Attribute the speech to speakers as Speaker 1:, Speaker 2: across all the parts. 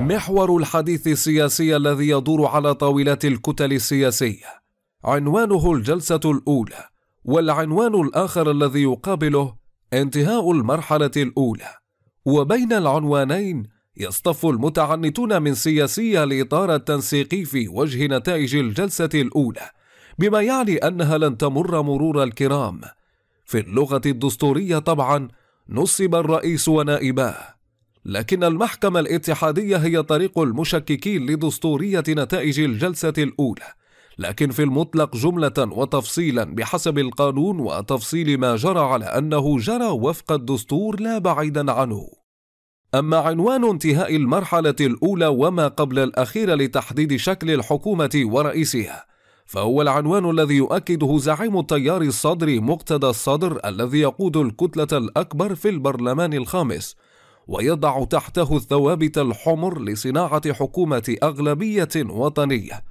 Speaker 1: محور الحديث السياسي الذي يدور على طاولات الكتل السياسية عنوانه الجلسة الأولى والعنوان الآخر الذي يقابله انتهاء المرحلة الأولى وبين العنوانين يصطف المتعنتون من سياسي الإطار التنسيقي في وجه نتائج الجلسة الأولى بما يعني أنها لن تمر مرور الكرام في اللغة الدستورية طبعا نصب الرئيس ونائباه لكن المحكمة الاتحادية هي طريق المشككين لدستورية نتائج الجلسة الأولى، لكن في المطلق جملة وتفصيلا بحسب القانون وتفصيل ما جرى على أنه جرى وفق الدستور لا بعيدا عنه. أما عنوان انتهاء المرحلة الأولى وما قبل الأخيرة لتحديد شكل الحكومة ورئيسها، فهو العنوان الذي يؤكده زعيم التيار الصدري مقتدى الصدر الذي يقود الكتلة الأكبر في البرلمان الخامس، ويضع تحته الثوابت الحمر لصناعة حكومة أغلبية وطنية.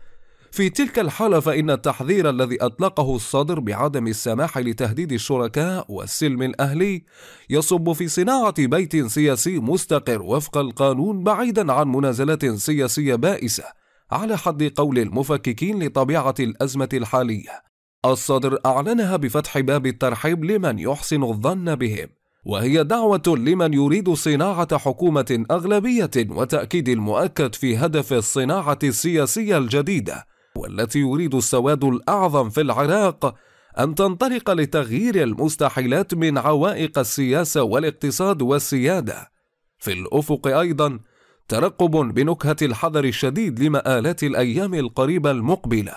Speaker 1: في تلك الحالة فإن التحذير الذي أطلقه الصدر بعدم السماح لتهديد الشركاء والسلم الأهلي يصب في صناعة بيت سياسي مستقر وفق القانون بعيدا عن منازلات سياسية بائسة على حد قول المفككين لطبيعة الأزمة الحالية. الصدر أعلنها بفتح باب الترحيب لمن يحسن الظن بهم وهي دعوة لمن يريد صناعة حكومة أغلبية وتأكيد المؤكد في هدف الصناعة السياسية الجديدة والتي يريد السواد الأعظم في العراق أن تنطلق لتغيير المستحيلات من عوائق السياسة والاقتصاد والسيادة. في الأفق أيضا ترقب بنكهة الحذر الشديد لمآلات الأيام القريبة المقبلة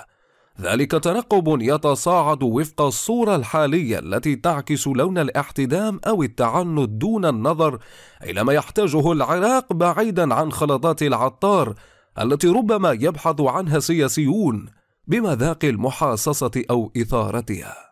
Speaker 1: ذلك ترقب يتصاعد وفق الصورة الحالية التي تعكس لون الاحتدام أو التعنت دون النظر إلى ما يحتاجه العراق بعيدا عن خلطات العطار التي ربما يبحث عنها سياسيون بمذاق المحاصصة أو إثارتها